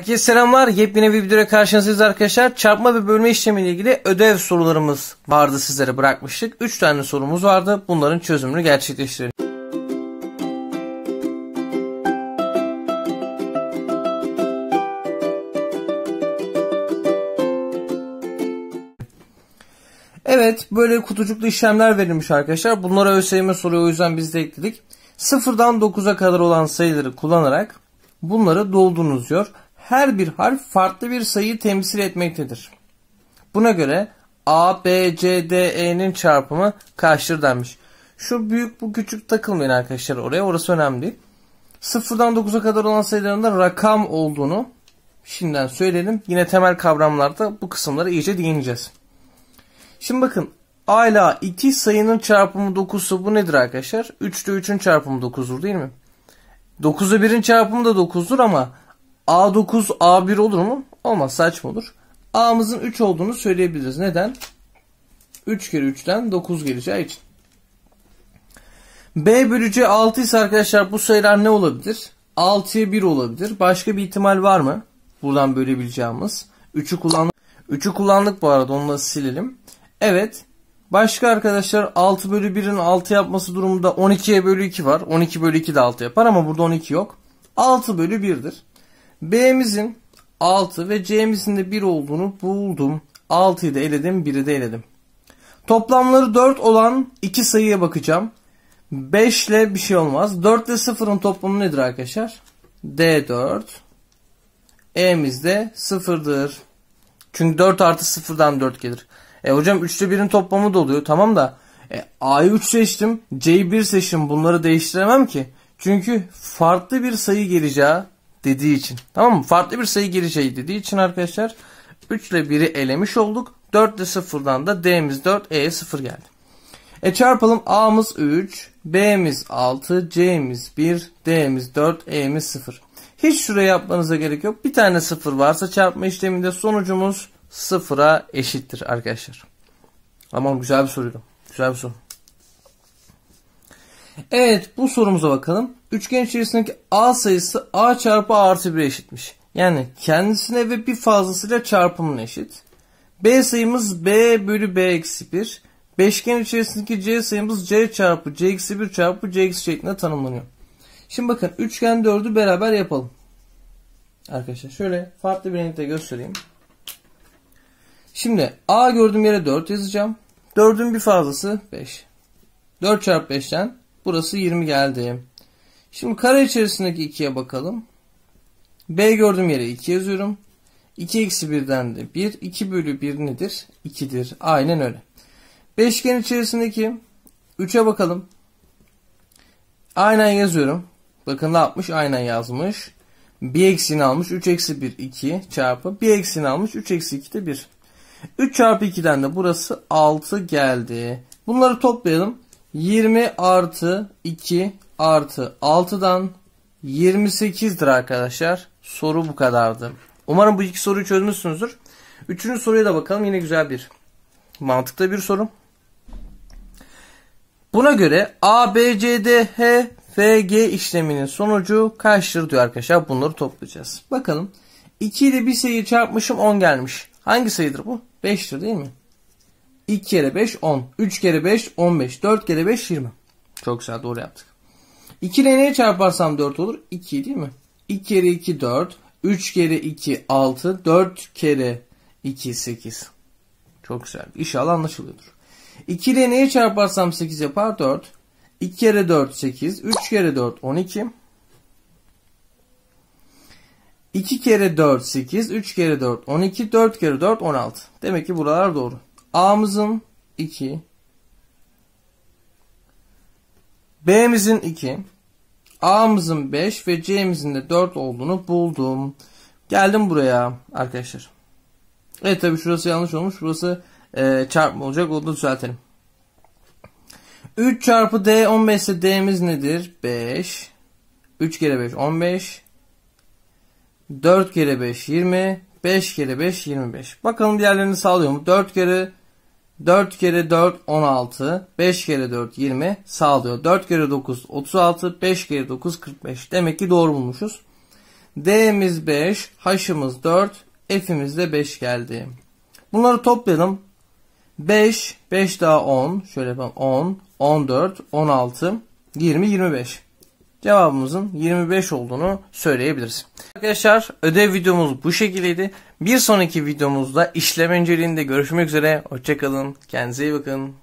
Herkese selamlar. Yepyeni bir videoya karşınızdayız arkadaşlar. Çarpma ve bölme işlemi ile ilgili ödev sorularımız vardı sizlere bırakmıştık. 3 tane sorumuz vardı. Bunların çözümünü gerçekleştirelim. Evet böyle kutucuklu işlemler verilmiş arkadaşlar. Bunlara ÖSYM soruyor o yüzden biz de ekledik. 0'dan 9'a kadar olan sayıları kullanarak bunları doldurunuz diyor her bir harf farklı bir sayıyı temsil etmektedir. Buna göre A, B, C, D, E'nin çarpımı kaçtır denmiş. Şu büyük bu küçük takılmayın arkadaşlar oraya orası önemli değil. Sıfırdan 9'a kadar olan sayıların da rakam olduğunu şimdiden söyleyelim. Yine temel kavramlarda bu kısımları iyice değineceğiz. Şimdi bakın A ile iki sayının çarpımı 9'su bu nedir arkadaşlar? 3 ile 3'ün çarpımı 9'dur değil mi? 9'u 1'in çarpımı da 9'dur ama A9 A1 olur mu? Olmaz saçma olur. A'mızın 3 olduğunu söyleyebiliriz. Neden? 3 kere 3'ten 9 geleceği için. B bölü C 6 ise arkadaşlar bu sayılar ne olabilir? 6'ya 1 olabilir. Başka bir ihtimal var mı? Buradan bölebileceğimiz. 3'ü kullandık. 3'ü kullandık bu arada onu da silelim. Evet. Başka arkadaşlar 6 bölü 1'in 6 yapması durumunda 12'ye bölü 2 var. 12 bölü 2 de 6 yapar ama burada 12 yok. 6 bölü 1'dir. B'mizin 6 ve C'mizin de 1 olduğunu buldum. 6'yı da eledim, 1'i de eledim. Toplamları 4 olan iki sayıya bakacağım. 5 ile bir şey olmaz. 4 ile 0'ın toplamı nedir arkadaşlar? D4. E'miz de 0'dır. Çünkü 4 artı 0'dan 4 gelir. E hocam 3 ile 1'in toplamı da oluyor. Tamam da e, A'yı 3 seçtim. C'yi 1 seçtim. Bunları değiştiremem ki. Çünkü farklı bir sayı geleceği dediği için. Tamam mı? Farklı bir sayı gireceği dediği için arkadaşlar 3 ile 1'i elemiş olduk. 4 ile 0'dan da D'miz 4, E 0 geldi. E çarpalım A'mız 3, B'miz 6, C'miz 1, D'miz 4, E'miz 0. Hiç şuraya yapmanıza gerek yok. Bir tane 0 varsa çarpma işleminde sonucumuz 0'a eşittir arkadaşlar. Tamam güzel bir soruydu. Güzel bir soru. Evet bu sorumuza bakalım. Üçgen içerisindeki a sayısı a çarpı a artı 1'e eşitmiş. Yani kendisine ve bir fazlasıyla çarpımına eşit. b sayımız b bölü b eksi 1. Beşgen içerisindeki c sayımız c çarpı c eksi 1 çarpı c eksi şeklinde tanımlanıyor. Şimdi bakın üçgen 4'ü beraber yapalım. Arkadaşlar şöyle farklı bir renkte göstereyim. Şimdi a gördüğüm yere 4 yazacağım. 4'ün bir fazlası 5. 4 çarpı 5'ten Burası 20 geldi. Şimdi kare içerisindeki 2'ye bakalım. B gördüğüm yere 2 yazıyorum. 2 eksi 1'den de 1. 2 bölü 1 nedir? 2'dir. Aynen öyle. Beşgen içerisindeki 3'e bakalım. Aynen yazıyorum. Bakın ne yapmış? Aynen yazmış. 1 eksini almış. 3 eksi 1 2 çarpı. 1 eksini almış. 3 eksi 2 de 1. 3 çarpı 2'den de burası 6 geldi. Bunları toplayalım. 20 artı 2 artı 6'dan 28'dir arkadaşlar. Soru bu kadardı. Umarım bu iki soruyu çözmüşsünüzdür. Üçüncü soruya da bakalım. Yine güzel bir mantıklı bir soru. Buna göre A, B, C, D, H, F, G işleminin sonucu kaçtır diyor arkadaşlar. Bunları toplayacağız. Bakalım. 2 ile bir sayı çarpmışım 10 gelmiş. Hangi sayıdır bu? 5'tir değil mi? 2 kere 5 10. 3 kere 5 15. 4 kere 5 20. Çok güzel doğru yaptık. 2 ile neye çarparsam 4 olur? 2 değil mi? 2 kere 2 4. 3 kere 2 6. 4 kere 2 8. Çok güzel. İnşallah anlaşılıyordur. 2 ile neye çarparsam 8 yapar? 4. 2 kere 4 8. 3 kere 4 12. 2 kere 4 8. 3 kere 4 12. 4 kere 4 16. Demek ki buralar doğru. A'mızın 2, B'mizin 2, A'mızın 5 ve C'mizin de 4 olduğunu buldum. Geldim buraya arkadaşlar. Evet tabi şurası yanlış olmuş. Burası e, çarpma olacak. Onu da düzeltelim. 3 çarpı D 15 ise D'miz nedir? 5. 3 kere 5 15. 4 kere 5 20. 5 kere 5 25. Bakalım diğerlerini sağlıyor mu? 4 kere 4 kere 4 16, 5 kere 4 20 sağlıyor. 4 kere 9 36, 5 kere 9 45. Demek ki doğru bulmuşuz. D'miz 5, H'ımız 4, F'imiz de 5 geldi. Bunları toplayalım. 5, 5 daha 10, şöyle yapalım 10, 14, 16, 20, 25 cevabımızın 25 olduğunu söyleyebiliriz. Arkadaşlar ödev videomuz bu şekildeydi. Bir sonraki videomuzda işlem önceliğinde görüşmek üzere. Hoşçakalın. Kendinize iyi bakın.